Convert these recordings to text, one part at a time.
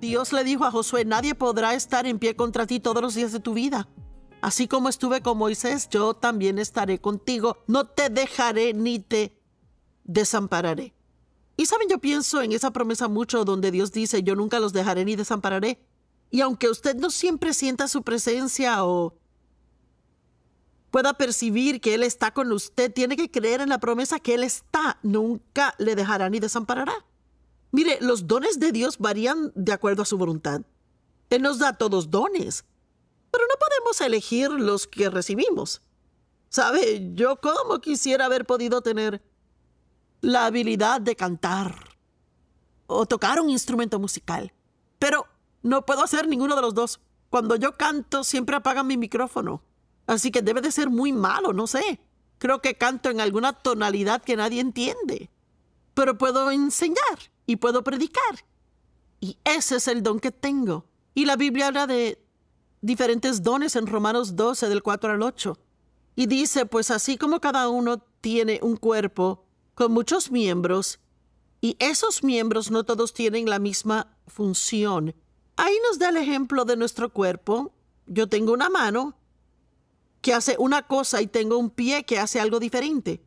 Dios le dijo a Josué, nadie podrá estar en pie contra ti todos los días de tu vida. Así como estuve con Moisés, yo también estaré contigo. No te dejaré ni te desampararé. Y saben, yo pienso en esa promesa mucho donde Dios dice, yo nunca los dejaré ni desampararé. Y aunque usted no siempre sienta su presencia o pueda percibir que Él está con usted, tiene que creer en la promesa que Él está, nunca le dejará ni desamparará. Mire, los dones de Dios varían de acuerdo a su voluntad. Él nos da todos dones, pero no podemos elegir los que recibimos. ¿Sabe? Yo cómo quisiera haber podido tener la habilidad de cantar o tocar un instrumento musical, pero no puedo hacer ninguno de los dos. Cuando yo canto siempre apagan mi micrófono, así que debe de ser muy malo, no sé. Creo que canto en alguna tonalidad que nadie entiende pero puedo enseñar y puedo predicar. Y ese es el don que tengo. Y la Biblia habla de diferentes dones en Romanos 12, del 4 al 8. Y dice, pues así como cada uno tiene un cuerpo con muchos miembros, y esos miembros no todos tienen la misma función. Ahí nos da el ejemplo de nuestro cuerpo. Yo tengo una mano que hace una cosa y tengo un pie que hace algo diferente.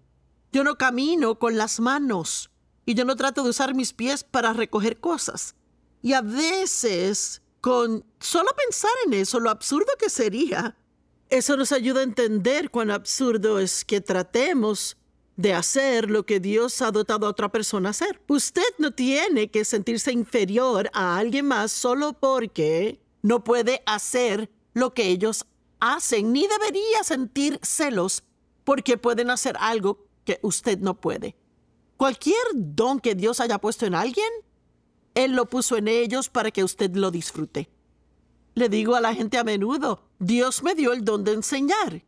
Yo no camino con las manos y yo no trato de usar mis pies para recoger cosas. Y a veces, con solo pensar en eso, lo absurdo que sería, eso nos ayuda a entender cuán absurdo es que tratemos de hacer lo que Dios ha dotado a otra persona a hacer. Usted no tiene que sentirse inferior a alguien más solo porque no puede hacer lo que ellos hacen, ni debería sentir celos porque pueden hacer algo que usted no puede. Cualquier don que Dios haya puesto en alguien, Él lo puso en ellos para que usted lo disfrute. Le digo a la gente a menudo, Dios me dio el don de enseñar.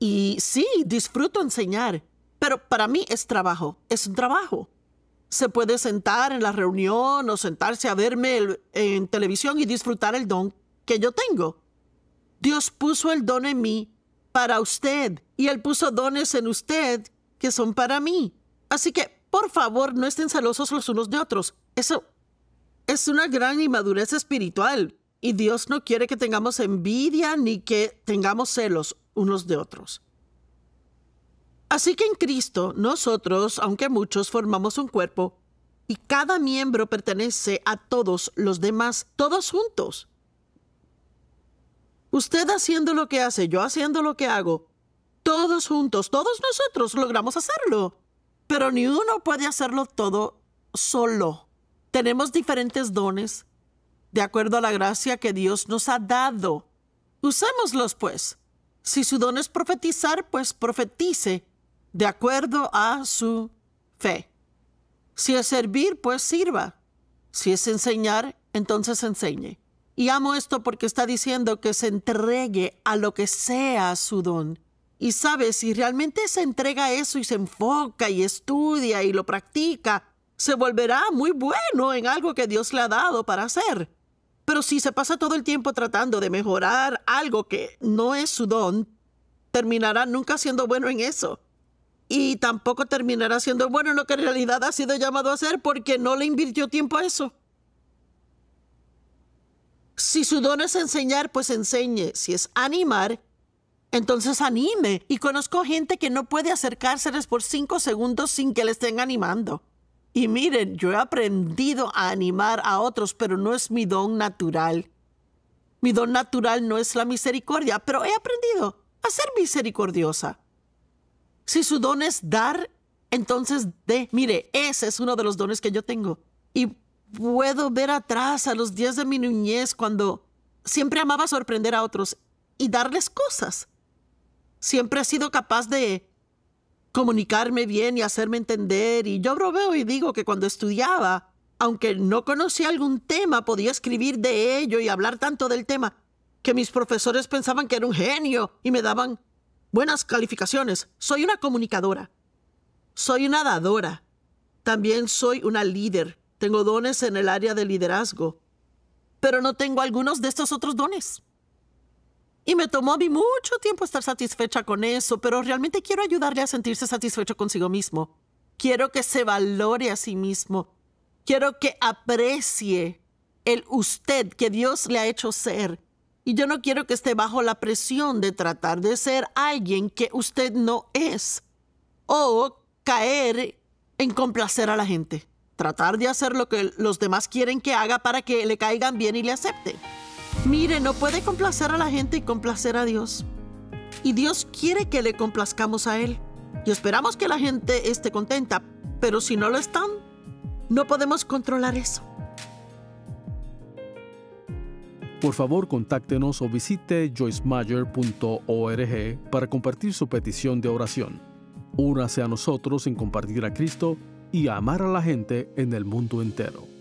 Y sí, disfruto enseñar, pero para mí es trabajo, es un trabajo. Se puede sentar en la reunión o sentarse a verme en televisión y disfrutar el don que yo tengo. Dios puso el don en mí para usted y Él puso dones en usted que son para mí. Así que, por favor, no estén celosos los unos de otros. Eso es una gran inmadurez espiritual. Y Dios no quiere que tengamos envidia ni que tengamos celos unos de otros. Así que en Cristo, nosotros, aunque muchos, formamos un cuerpo y cada miembro pertenece a todos los demás, todos juntos. Usted haciendo lo que hace, yo haciendo lo que hago, todos juntos, todos nosotros logramos hacerlo. Pero ni uno puede hacerlo todo solo. Tenemos diferentes dones, de acuerdo a la gracia que Dios nos ha dado. Usémoslos, pues. Si su don es profetizar, pues profetice, de acuerdo a su fe. Si es servir, pues sirva. Si es enseñar, entonces enseñe. Y amo esto porque está diciendo que se entregue a lo que sea su don. Y sabes, si realmente se entrega a eso y se enfoca y estudia y lo practica, se volverá muy bueno en algo que Dios le ha dado para hacer. Pero si se pasa todo el tiempo tratando de mejorar algo que no es su don, terminará nunca siendo bueno en eso. Y tampoco terminará siendo bueno en lo que en realidad ha sido llamado a hacer porque no le invirtió tiempo a eso. Si su don es enseñar, pues enseñe. Si es animar, entonces anime. Y conozco gente que no puede acercárseles por cinco segundos sin que le estén animando. Y miren, yo he aprendido a animar a otros, pero no es mi don natural. Mi don natural no es la misericordia, pero he aprendido a ser misericordiosa. Si su don es dar, entonces dé. Mire, ese es uno de los dones que yo tengo. Y puedo ver atrás a los días de mi niñez cuando siempre amaba sorprender a otros y darles cosas. Siempre he sido capaz de comunicarme bien y hacerme entender, y yo proveo y digo que cuando estudiaba, aunque no conocía algún tema, podía escribir de ello y hablar tanto del tema, que mis profesores pensaban que era un genio y me daban buenas calificaciones. Soy una comunicadora. Soy una dadora. También soy una líder. Tengo dones en el área de liderazgo. Pero no tengo algunos de estos otros dones. Y me tomó a mí mucho tiempo estar satisfecha con eso, pero realmente quiero ayudarle a sentirse satisfecho consigo mismo. Quiero que se valore a sí mismo. Quiero que aprecie el usted que Dios le ha hecho ser. Y yo no quiero que esté bajo la presión de tratar de ser alguien que usted no es. O caer en complacer a la gente. Tratar de hacer lo que los demás quieren que haga para que le caigan bien y le acepten. Mire, no puede complacer a la gente y complacer a Dios. Y Dios quiere que le complazcamos a Él. Y esperamos que la gente esté contenta, pero si no lo están, no podemos controlar eso. Por favor, contáctenos o visite joycemeyer.org para compartir su petición de oración. Únase a nosotros en compartir a Cristo y amar a la gente en el mundo entero.